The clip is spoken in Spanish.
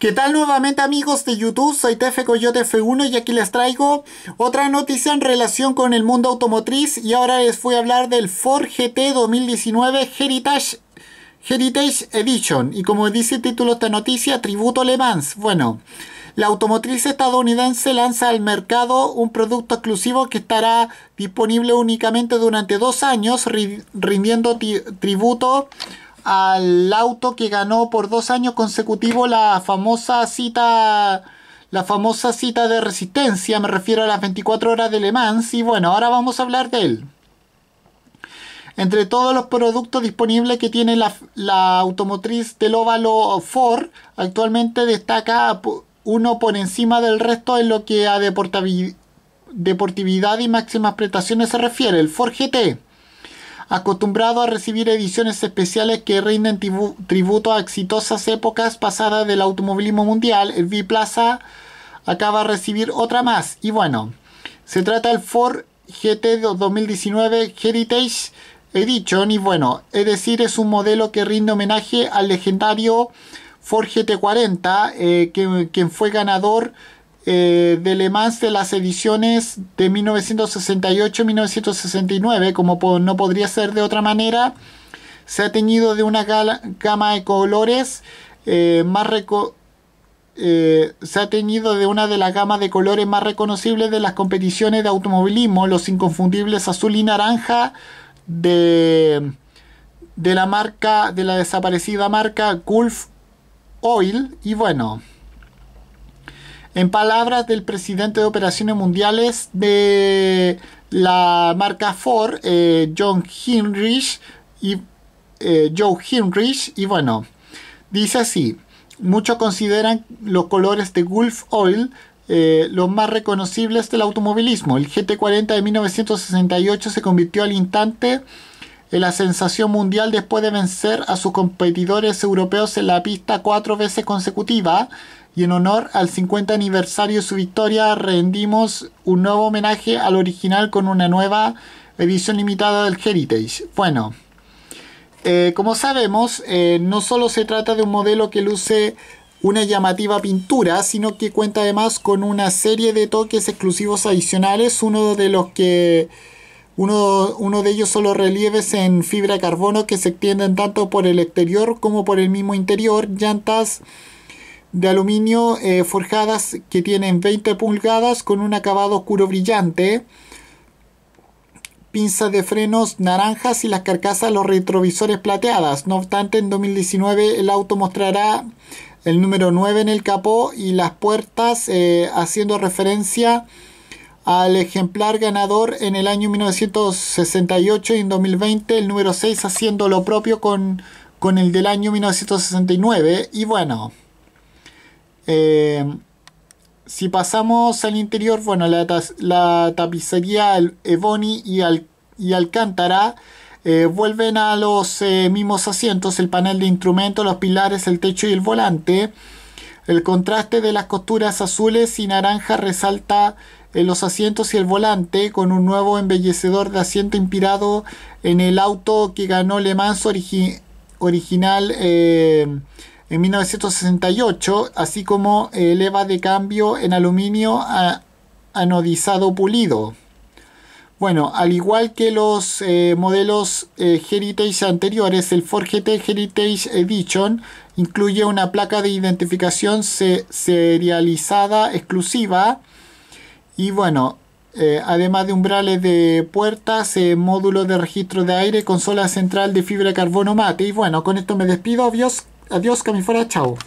¿Qué tal nuevamente amigos de YouTube? Soy Tefe Coyote F1 y aquí les traigo otra noticia en relación con el mundo automotriz y ahora les voy a hablar del Ford GT 2019 Heritage, Heritage Edition y como dice el título de esta noticia, Tributo Le Mans. Bueno, la automotriz estadounidense lanza al mercado un producto exclusivo que estará disponible únicamente durante dos años rindiendo tributo al auto que ganó por dos años consecutivos la famosa cita la famosa cita de resistencia, me refiero a las 24 horas de Le Mans y bueno, ahora vamos a hablar de él. Entre todos los productos disponibles que tiene la, la automotriz del óvalo Ford, actualmente destaca uno por encima del resto en lo que a deportividad y máximas prestaciones se refiere, el Ford GT acostumbrado a recibir ediciones especiales que rinden tributo a exitosas épocas pasadas del automovilismo mundial, el V Plaza acaba de recibir otra más. Y bueno, se trata del Ford GT 2019 Heritage Edition y bueno, es decir, es un modelo que rinde homenaje al legendario Ford GT40, eh, quien fue ganador eh, de Le Mans de las ediciones de 1968-1969, como no podría ser de otra manera, se ha teñido de una gama de colores eh, más eh, se ha teñido de una de las gamas de colores más reconocibles de las competiciones de automovilismo, los inconfundibles azul y naranja de, de la marca, de la desaparecida marca Gulf Oil. Y bueno, en palabras del presidente de operaciones mundiales de la marca Ford, eh, John Hinrich y eh, Joe Hinrich, y bueno, dice así: muchos consideran los colores de Gulf Oil eh, los más reconocibles del automovilismo. El GT40 de 1968 se convirtió al instante en la sensación mundial después de vencer a sus competidores europeos en la pista cuatro veces consecutiva y en honor al 50 aniversario de su victoria rendimos un nuevo homenaje al original con una nueva edición limitada del Heritage. Bueno, eh, como sabemos, eh, no solo se trata de un modelo que luce una llamativa pintura, sino que cuenta además con una serie de toques exclusivos adicionales, uno de los que uno, de ellos son los relieves en fibra de carbono que se extienden tanto por el exterior como por el mismo interior. Llantas de aluminio eh, forjadas que tienen 20 pulgadas con un acabado oscuro brillante pinzas de frenos naranjas y las carcasas los retrovisores plateadas. No obstante, en 2019 el auto mostrará el número 9 en el capó y las puertas eh, haciendo referencia al ejemplar ganador en el año 1968 y en 2020 el número 6 haciendo lo propio con, el del año 1969 y bueno eh, si pasamos al interior bueno la, tapicería Ebony y, al, Alcántara eh, vuelven a los eh, mismos asientos el panel de instrumentos los pilares el techo y el volante el contraste de las costuras azules y naranja resalta en los asientos y el volante, con un nuevo embellecedor de asiento inspirado en el auto que ganó Le Mans original eh, en 1968, así como el de cambio en aluminio anodizado pulido. Bueno, al igual que los eh, modelos eh, Heritage anteriores, el Ford GT Heritage Edition incluye una placa de identificación serializada exclusiva y bueno, eh, además de umbrales de puertas, eh, módulo de registro de aire, consola central de fibra de carbono mate. Y bueno, con esto me despido. Adiós, adiós, fuera, chao.